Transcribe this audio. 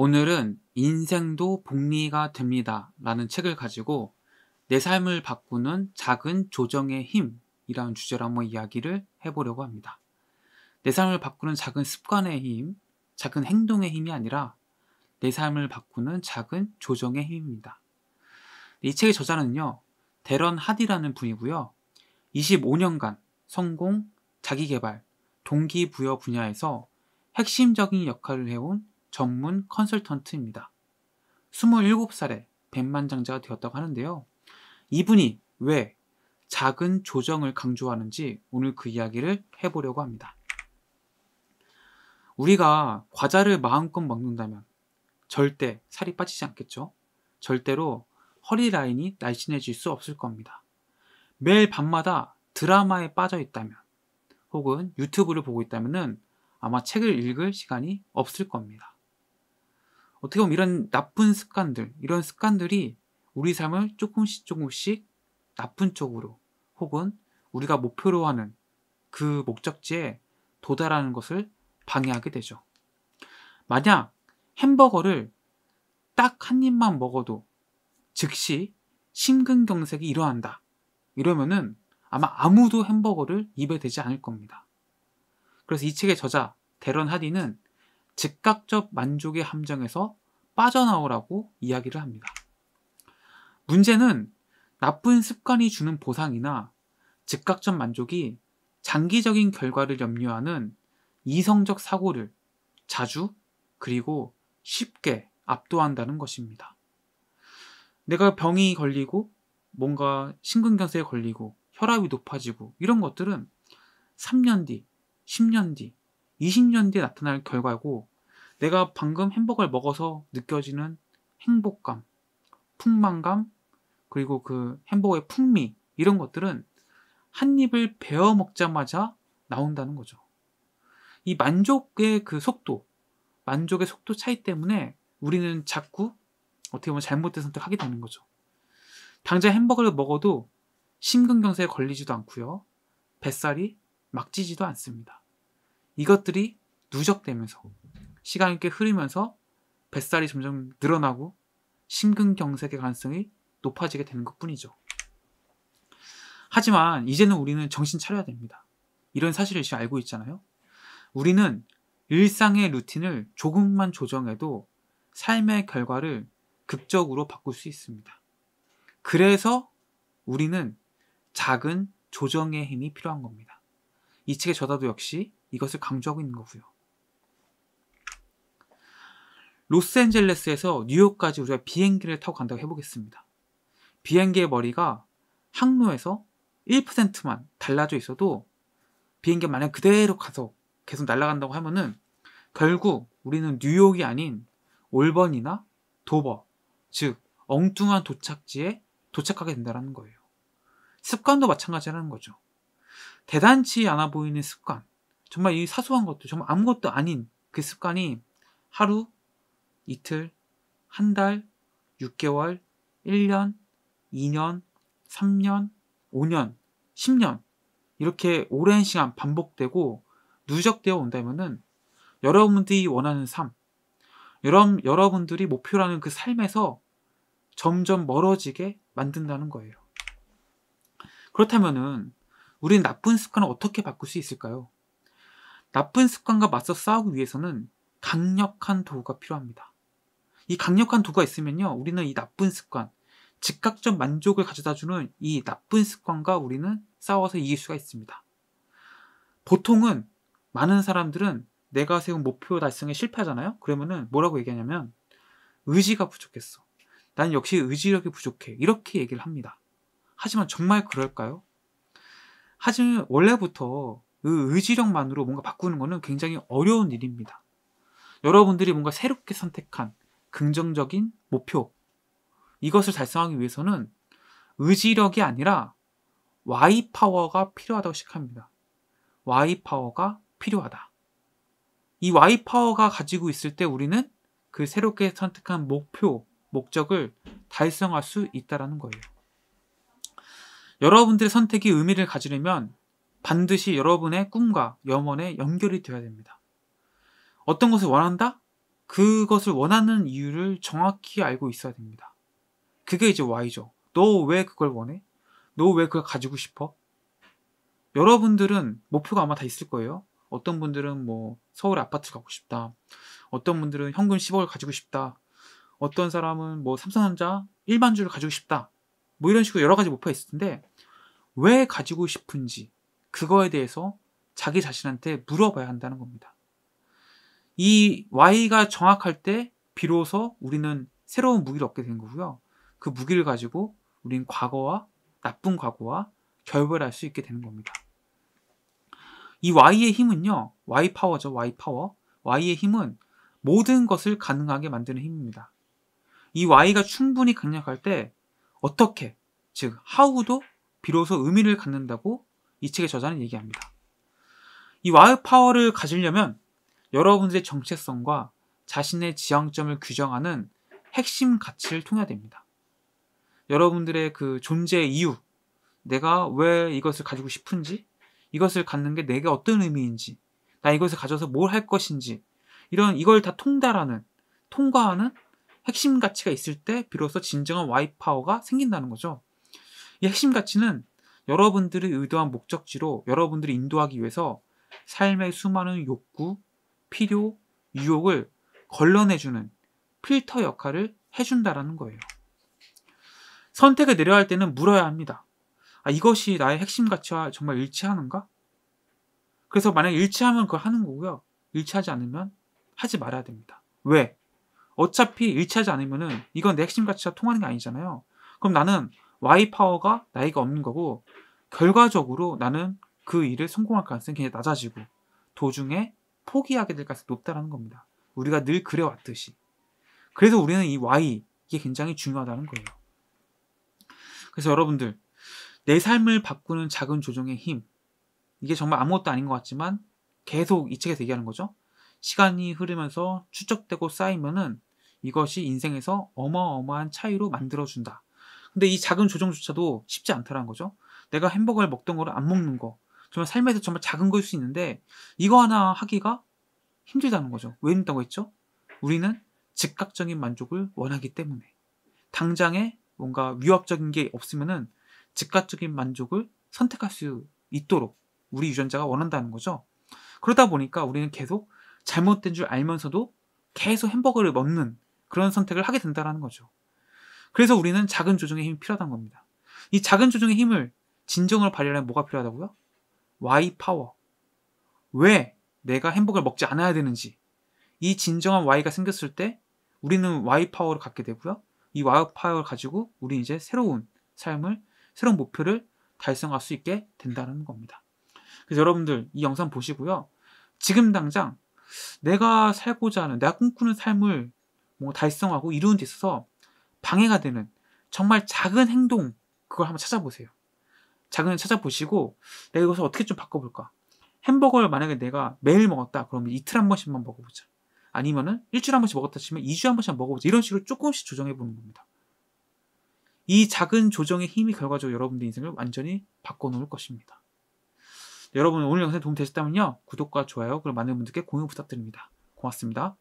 오늘은 인생도 복리가 됩니다. 라는 책을 가지고 내 삶을 바꾸는 작은 조정의 힘이라는 주제로 한번 이야기를 해보려고 합니다. 내 삶을 바꾸는 작은 습관의 힘, 작은 행동의 힘이 아니라 내 삶을 바꾸는 작은 조정의 힘입니다. 이 책의 저자는요, 대런 하디라는 분이고요. 25년간 성공, 자기개발, 동기부여 분야에서 핵심적인 역할을 해온 전문 컨설턴트입니다. 27살에 백만장자가 되었다고 하는데요. 이분이 왜 작은 조정을 강조하는지 오늘 그 이야기를 해보려고 합니다. 우리가 과자를 마음껏 먹는다면 절대 살이 빠지지 않겠죠? 절대로 허리 라인이 날씬해질 수 없을 겁니다. 매일 밤마다 드라마에 빠져 있다면 혹은 유튜브를 보고 있다면 아마 책을 읽을 시간이 없을 겁니다. 어떻게 보면 이런 나쁜 습관들, 이런 습관들이 우리 삶을 조금씩 조금씩 나쁜 쪽으로 혹은 우리가 목표로 하는 그 목적지에 도달하는 것을 방해하게 되죠. 만약 햄버거를 딱 한 입만 먹어도 즉시 심근경색이 일어난다. 이러면은 아마 아무도 햄버거를 입에 대지 않을 겁니다. 그래서 이 책의 저자 데런 하디는 즉각적 만족의 함정에서 빠져나오라고 이야기를 합니다. 문제는 나쁜 습관이 주는 보상이나 즉각적 만족이 장기적인 결과를 염려하는 이성적 사고를 자주 그리고 쉽게 압도한다는 것입니다. 내가 병이 걸리고 뭔가 심근경색에 걸리고 혈압이 높아지고 이런 것들은 3년 뒤, 10년 뒤, 20년 뒤에 나타날 결과고 내가 방금 햄버거를 먹어서 느껴지는 행복감, 풍만감, 그리고 그 햄버거의 풍미 이런 것들은 한 입을 베어 먹자마자 나온다는 거죠. 이 만족의 그 속도, 만족의 속도 차이 때문에 우리는 자꾸 어떻게 보면 잘못된 선택하게 되는 거죠. 당장 햄버거를 먹어도 심근경색에 걸리지도 않고요. 뱃살이 막 찌지도 않습니다. 이것들이 누적되면서 시간이 꽤 흐르면서 뱃살이 점점 늘어나고 심근경색의 가능성이 높아지게 되는 것 뿐이죠. 하지만 이제는 우리는 정신 차려야 됩니다. 이런 사실을 지금 알고 있잖아요. 우리는 일상의 루틴을 조금만 조정해도 삶의 결과를 극적으로 바꿀 수 있습니다. 그래서 우리는 작은 조정의 힘이 필요한 겁니다. 이 책의 저자도 역시 이것을 강조하고 있는 거고요. 로스앤젤레스에서 뉴욕까지 우리가 비행기를 타고 간다고 해보겠습니다. 비행기의 머리가 항로에서 1%만 달라져 있어도 비행기가 만약 그대로 가서 계속 날아간다고 하면은 결국 우리는 뉴욕이 아닌 올번이나 도버, 즉 엉뚱한 도착지에 도착하게 된다는 거예요. 습관도 마찬가지라는 거죠. 대단치 않아 보이는 습관, 정말 이 사소한 것도 정말 아무것도 아닌 그 습관이 하루, 이틀, 한 달, 6개월, 1년, 2년, 3년, 5년, 10년 이렇게 오랜 시간 반복되고 누적되어 온다면은 여러분들이 원하는 삶, 여러분, 여러분들이 목표라는 그 삶에서 점점 멀어지게 만든다는 거예요. 그렇다면은 우리는 나쁜 습관을 어떻게 바꿀 수 있을까요? 나쁜 습관과 맞서 싸우기 위해서는 강력한 도구가 필요합니다. 이 강력한 도구가 있으면요, 우리는 이 나쁜 습관, 즉각적 만족을 가져다주는 이 나쁜 습관과 우리는 싸워서 이길 수가 있습니다. 보통은 많은 사람들은 내가 세운 목표 달성에 실패하잖아요? 그러면은 뭐라고 얘기하냐면 의지가 부족했어. 난 역시 의지력이 부족해. 이렇게 얘기를 합니다. 하지만 정말 그럴까요? 하지만 원래부터 의지력만으로 뭔가 바꾸는 것은 굉장히 어려운 일입니다. 여러분들이 뭔가 새롭게 선택한 긍정적인 목표 이것을 달성하기 위해서는 의지력이 아니라 Y 파워가 필요하다고 생각합니다 Y 파워가 필요하다. 이 Y 파워가 가지고 있을 때 우리는 그 새롭게 선택한 목표, 목적을 달성할 수있다는 거예요. 여러분들의 선택이 의미를 가지려면 반드시 여러분의 꿈과 염원에 연결이 되어야 됩니다. 어떤 것을 원한다? 그것을 원하는 이유를 정확히 알고 있어야 됩니다. 그게 이제 Y죠. 너 왜 그걸 원해? 너 왜 그걸 가지고 싶어? 여러분들은 목표가 아마 다 있을 거예요. 어떤 분들은 뭐 서울 에 아파트 가고 싶다. 어떤 분들은 현금 10억을 가지고 싶다. 어떤 사람은 뭐 삼성전자 1만 주를 가지고 싶다. 뭐 이런 식으로 여러 가지 목표가 있을 텐데 왜 가지고 싶은지 그거에 대해서 자기 자신한테 물어봐야 한다는 겁니다. 이 Y가 정확할 때 비로소 우리는 새로운 무기를 얻게 된 거고요. 그 무기를 가지고 우린 과거와 나쁜 과거와 결별할 수 있게 되는 겁니다. 이 Y의 힘은요. Y 파워죠. Y 파워. Y의 힘은 모든 것을 가능하게 만드는 힘입니다. 이 Y가 충분히 강력할 때 어떻게, 즉 how도 비로소 의미를 갖는다고 이 책의 저자는 얘기합니다. 이 와우 파워를 가지려면 여러분들의 정체성과 자신의 지향점을 규정하는 핵심 가치를 통해야 됩니다. 여러분들의 그 존재의 이유, 내가 왜 이것을 가지고 싶은지, 이것을 갖는 게 내게 어떤 의미인지, 나 이것을 가져서 뭘 할 것인지, 이런 이걸 다 통달하는, 통과하는 핵심 가치가 있을 때 비로소 진정한 와이 파워가 생긴다는 거죠. 이 핵심 가치는 여러분들의 의도한 목적지로 여러분들을 인도하기 위해서 삶의 수많은 욕구, 필요, 유혹을 걸러내주는 필터 역할을 해준다라는 거예요. 선택을 내려야 할 때는 물어야 합니다. 아, 이것이 나의 핵심 가치와 정말 일치하는가? 그래서 만약 일치하면 그걸 하는 거고요. 일치하지 않으면 하지 말아야 됩니다. 왜? 어차피 일치하지 않으면은 이건 내 핵심 가치와 통하는 게 아니잖아요. 그럼 나는 Y 파워가 나이가 없는 거고 결과적으로 나는 그 일을 성공할 가능성이 굉장히 낮아지고 도중에 포기하게 될 가능성이 높다라는 겁니다. 우리가 늘 그래왔듯이. 그래서 우리는 이 Y 이게 굉장히 중요하다는 거예요. 그래서 여러분들 내 삶을 바꾸는 작은 조정의 힘 이게 정말 아무것도 아닌 것 같지만 계속 이 책에서 얘기하는 거죠. 시간이 흐르면서 추적되고 쌓이면은 이것이 인생에서 어마어마한 차이로 만들어준다. 근데 이 작은 조정조차도 쉽지 않다라는 거죠. 내가 햄버거를 먹던 거를 안 먹는 거. 정말 삶에서 정말 작은 거일 수 있는데 이거 하나 하기가 힘들다는 거죠. 왜 힘들다고 했죠? 우리는 즉각적인 만족을 원하기 때문에 당장에 뭔가 위협적인 게 없으면은 즉각적인 만족을 선택할 수 있도록 우리 유전자가 원한다는 거죠. 그러다 보니까 우리는 계속 잘못된 줄 알면서도 계속 햄버거를 먹는 그런 선택을 하게 된다는 거죠. 그래서 우리는 작은 조정의 힘이 필요하다는 겁니다. 이 작은 조정의 힘을 진정으로 발휘하려면 뭐가 필요하다고요? Why 파워. 왜 내가 햄버거를 먹지 않아야 되는지. 이 진정한 Y가 생겼을 때 우리는 Y 파워를 갖게 되고요. 이 Y 파워를 가지고 우리 이제 새로운 삶을, 새로운 목표를 달성할 수 있게 된다는 겁니다. 그래서 여러분들 이 영상 보시고요. 지금 당장 내가 살고자 하는, 내가 꿈꾸는 삶을 뭐 달성하고 이루는 데 있어서 방해가 되는 정말 작은 행동 그걸 한번 찾아보세요. 작은 찾아보시고 내가 이것을 어떻게 좀 바꿔볼까? 햄버거를 만약에 내가 매일 먹었다 그러면 이틀 한 번씩만 먹어보자. 아니면은 일주일한 번씩 먹었다 치면 2주에 한 번씩 먹어보자. 이런 식으로 조금씩 조정해 보는 겁니다. 이 작은 조정의 힘이 결과적으로 여러분의 인생을 완전히 바꿔놓을 것입니다. 여러분 오늘 영상 도움 되셨다면요. 구독과 좋아요 그리고 많은 분들께 공유 부탁드립니다. 고맙습니다.